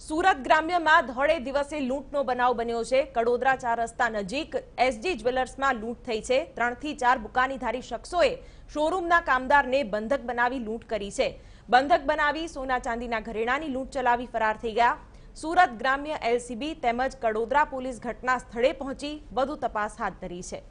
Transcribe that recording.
સુરત ગ્રામ્યમાં ધોળે દિવસે લૂંટનો બનાવ બન્યો છે કડોદરા ચાર રસ્તા નજીક એસજી જ્વેલર્સમાં લૂંટ થઈ છે ત્રણથી ચાર બુકાનીધારી શખ્સોએ શોરૂમના કામદારને બંધક બનાવી લૂંટ કરી છે બંધક બનાવી સોના ચાંદીના ઘરેણાની લૂંટ ચલાવી ફરાર થઈ ગયા સુરત ગ્રામ્ય એલસીબી તેમજ કડોદરા પોલીસ ઘટના સ્થળે પહોંચી વધુ તપાસ હાથ ધરી છે